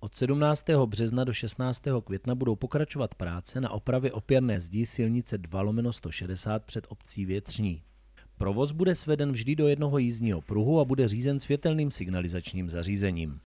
Od 17. března do 16. května budou pokračovat práce na opravě opěrné zdi silnice 2 160 před obcí Větřní. Provoz bude sveden vždy do jednoho jízdního pruhu a bude řízen světelným signalizačním zařízením.